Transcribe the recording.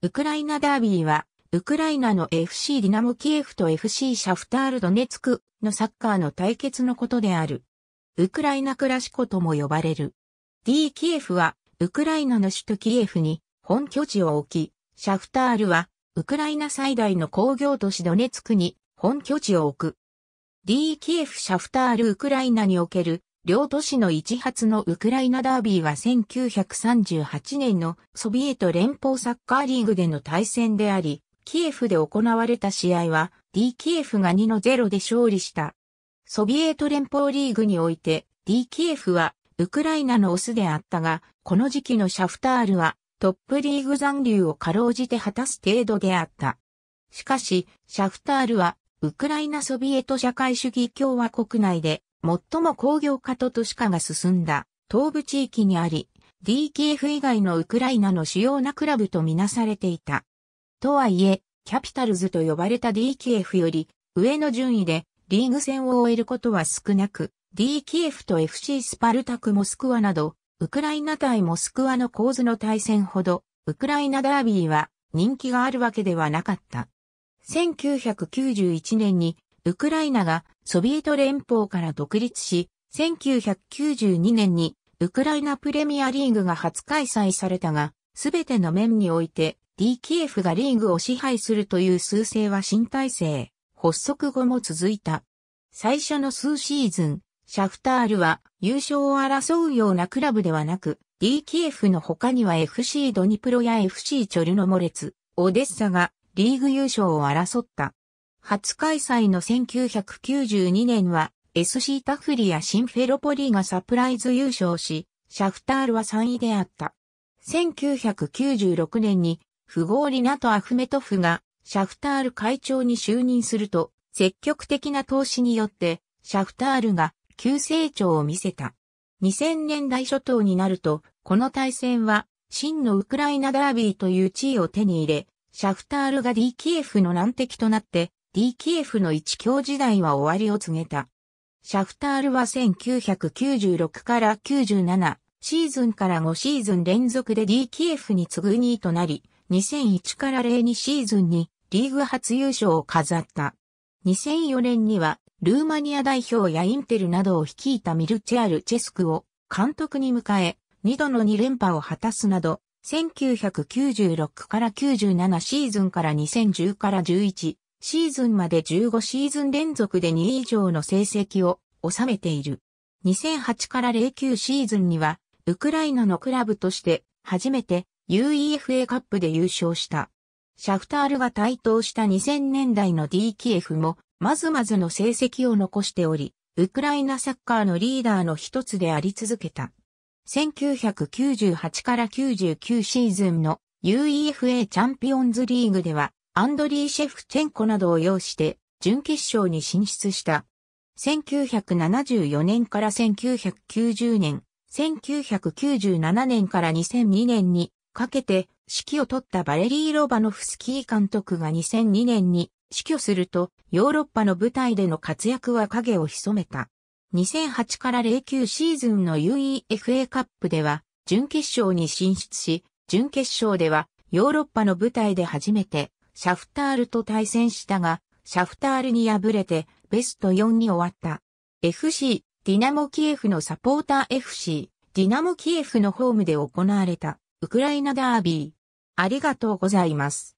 ウクライナダービーは、ウクライナの FC ディナモキエフと FC シャフタールドネツクのサッカーの対決のことである。ウクライナクラシコとも呼ばれる。D キエフは、ウクライナの首都キエフに本拠地を置き、シャフタールは、ウクライナ最大の工業都市ドネツクに本拠地を置く。D キエフシャフタールウクライナにおける両都市の一発のウクライナダービーは1938年のソビエト連邦サッカーリーグでの対戦であり、キエフで行われた試合は D キエフが2の0で勝利した。ソビエト連邦リーグにおいて D キエフはウクライナのオスであったが、この時期のシャフタールはトップリーグ残留をかろうじて果たす程度であった。しかし、シャフタールはウクライナソビエト社会主義共和国内で最も工業化と都市化が進んだ東部地域にあり、DKF 以外のウクライナの主要なクラブとみなされていた。とはいえ、キャピタルズと呼ばれた DKF より上の順位でリーグ戦を終えることは少なく、DKF と FC スパルタクモスクワなど、ウクライナ対モスクワの構図の対戦ほど、ウクライナダービーは人気があるわけではなかった。1991年にウクライナがソビエト連邦から独立し、1992年にウクライナプレミアリーグが初開催されたが、すべての面において D k f がリーグを支配するという数勢は新体制、発足後も続いた。最初の数シーズン、シャフタールは優勝を争うようなクラブではなく、D k f の他には FC ドニプロや FC チョルノモレツ、オデッサがリーグ優勝を争った。初開催の1992年は SC タフリやシンフェロポリがサプライズ優勝し、シャフタールは3位であった。1996年に、不合理なとアフメトフが、シャフタール会長に就任すると、積極的な投資によって、シャフタールが急成長を見せた。2000年代初頭になると、この対戦は、真のウクライナダービーという地位を手に入れ、シャフタールが DKF の難敵となって、DKF の一強時代は終わりを告げた。シャフタールは1996から97シーズンから5シーズン連続で D k f に次ぐ2位となり、2001から02シーズンにリーグ初優勝を飾った。2004年にはルーマニア代表やインテルなどを率いたミルチェアル・チェスクを監督に迎え、2度の2連覇を果たすなど、1996から97シーズンから2010から11シーズンまで15シーズン連続で2位以上の成績を収めている。2008から09シーズンには、ウクライナのクラブとして初めて UEFA カップで優勝した。シャフタールが台頭した2000年代の D k f も、まずまずの成績を残しており、ウクライナサッカーのリーダーの一つであり続けた。1998から99シーズンの UEFA チャンピオンズリーグでは、アンドリー・シェフチェンコなどを擁して、準決勝に進出した。1974年から1990年、1997年から2002年にかけて指揮を取ったバレリー・ロバノフスキー監督が2002年に死去するとヨーロッパの舞台での活躍は影を潜めた。2008から09シーズンの UEFA カップでは準決勝に進出し、準決勝ではヨーロッパの舞台で初めてシャフタールと対戦したが、シャフタールに敗れてベスト4に終わった。FC ディナモキエフのサポーター FC ディナモキエフのホームで行われたウクライナダービー。ありがとうございます。